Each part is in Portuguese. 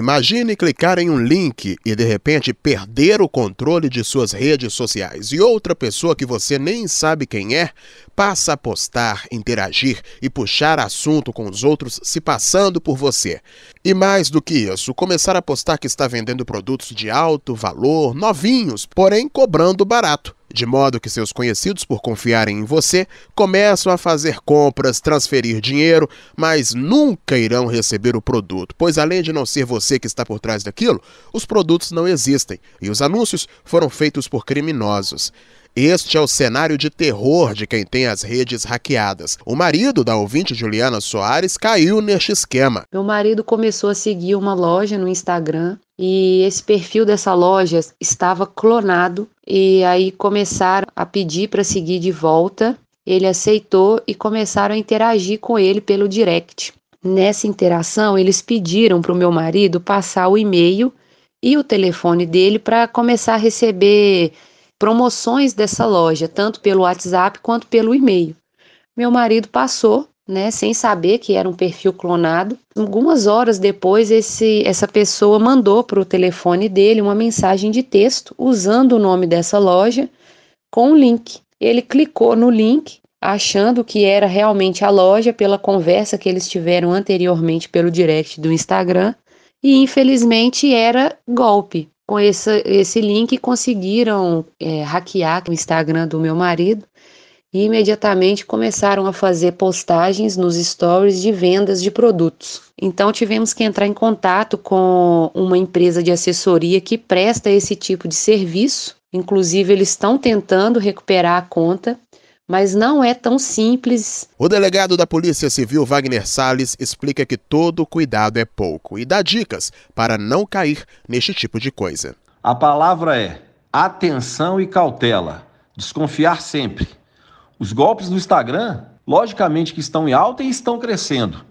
Imagine clicar em um link e de repente perder o controle de suas redes sociais e outra pessoa que você nem sabe quem é passa a postar, interagir e puxar assunto com os outros se passando por você. E mais do que isso, começar a postar que está vendendo produtos de alto valor, novinhos, porém cobrando barato de modo que seus conhecidos, por confiarem em você, começam a fazer compras, transferir dinheiro, mas nunca irão receber o produto, pois além de não ser você que está por trás daquilo, os produtos não existem e os anúncios foram feitos por criminosos. Este é o cenário de terror de quem tem as redes hackeadas. O marido da ouvinte Juliana Soares caiu neste esquema. Meu marido começou a seguir uma loja no Instagram e esse perfil dessa loja estava clonado e aí começaram a pedir para seguir de volta. Ele aceitou e começaram a interagir com ele pelo direct. Nessa interação, eles pediram para o meu marido passar o e-mail e o telefone dele para começar a receber promoções dessa loja, tanto pelo WhatsApp quanto pelo e-mail. Meu marido passou, né, sem saber que era um perfil clonado. Algumas horas depois, esse, essa pessoa mandou para o telefone dele uma mensagem de texto usando o nome dessa loja com um link. Ele clicou no link, achando que era realmente a loja pela conversa que eles tiveram anteriormente pelo direct do Instagram, e infelizmente era golpe com esse, esse link conseguiram é, hackear o Instagram do meu marido e imediatamente começaram a fazer postagens nos stories de vendas de produtos. Então tivemos que entrar em contato com uma empresa de assessoria que presta esse tipo de serviço. Inclusive, eles estão tentando recuperar a conta mas não é tão simples. O delegado da Polícia Civil Wagner Sales explica que todo cuidado é pouco e dá dicas para não cair neste tipo de coisa. A palavra é atenção e cautela, desconfiar sempre. Os golpes do Instagram, logicamente que estão em alta e estão crescendo.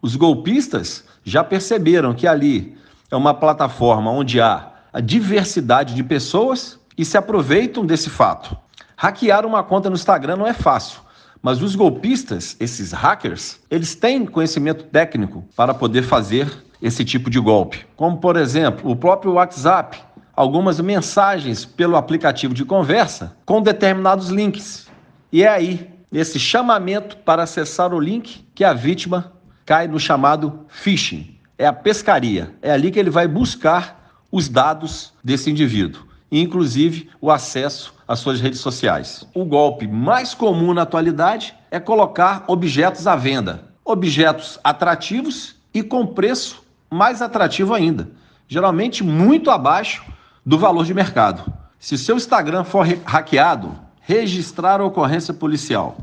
Os golpistas já perceberam que ali é uma plataforma onde há a diversidade de pessoas e se aproveitam desse fato. Hackear uma conta no Instagram não é fácil, mas os golpistas, esses hackers, eles têm conhecimento técnico para poder fazer esse tipo de golpe. Como, por exemplo, o próprio WhatsApp, algumas mensagens pelo aplicativo de conversa com determinados links. E é aí esse chamamento para acessar o link que a vítima cai no chamado phishing. É a pescaria. É ali que ele vai buscar os dados desse indivíduo e inclusive o acesso às suas redes sociais. O golpe mais comum na atualidade é colocar objetos à venda, objetos atrativos e com preço mais atrativo ainda, geralmente muito abaixo do valor de mercado. Se seu Instagram for hackeado, registrar a ocorrência policial.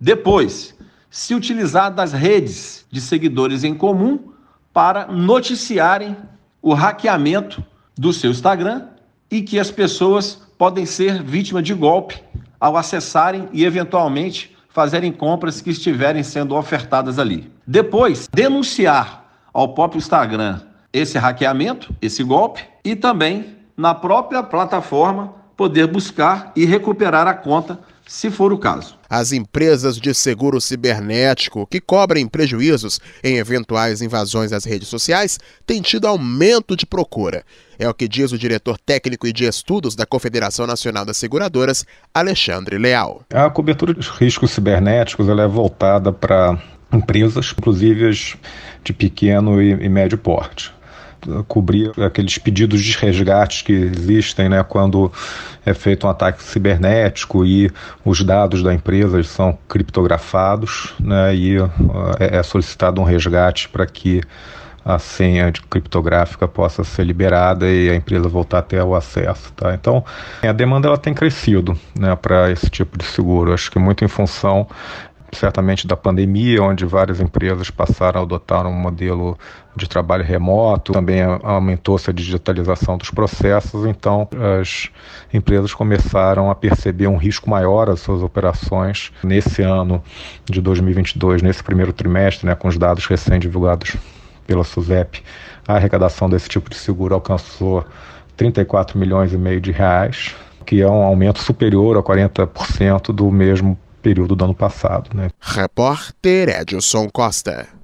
Depois, se utilizar das redes de seguidores em comum para noticiarem o hackeamento do seu Instagram e que as pessoas podem ser vítima de golpe ao acessarem e eventualmente fazerem compras que estiverem sendo ofertadas ali. Depois, denunciar ao próprio Instagram esse hackeamento, esse golpe e também na própria plataforma poder buscar e recuperar a conta, se for o caso. As empresas de seguro cibernético que cobrem prejuízos em eventuais invasões às redes sociais têm tido aumento de procura. É o que diz o diretor técnico e de estudos da Confederação Nacional das Seguradoras, Alexandre Leal. A cobertura dos riscos cibernéticos é voltada para empresas, inclusive as de pequeno e, e médio porte cobrir aqueles pedidos de resgate que existem né, quando é feito um ataque cibernético e os dados da empresa são criptografados né, e é, é solicitado um resgate para que a senha criptográfica possa ser liberada e a empresa voltar a ter o acesso. Tá? Então, a demanda ela tem crescido né, para esse tipo de seguro. Acho que muito em função certamente da pandemia, onde várias empresas passaram a adotar um modelo de trabalho remoto, também aumentou-se a digitalização dos processos, então as empresas começaram a perceber um risco maior às suas operações nesse ano de 2022, nesse primeiro trimestre, né, com os dados recém-divulgados pela SUSEP. A arrecadação desse tipo de seguro alcançou 34 milhões e meio de reais, que é um aumento superior a 40% do mesmo período do ano passado. Né? Repórter Edson Costa.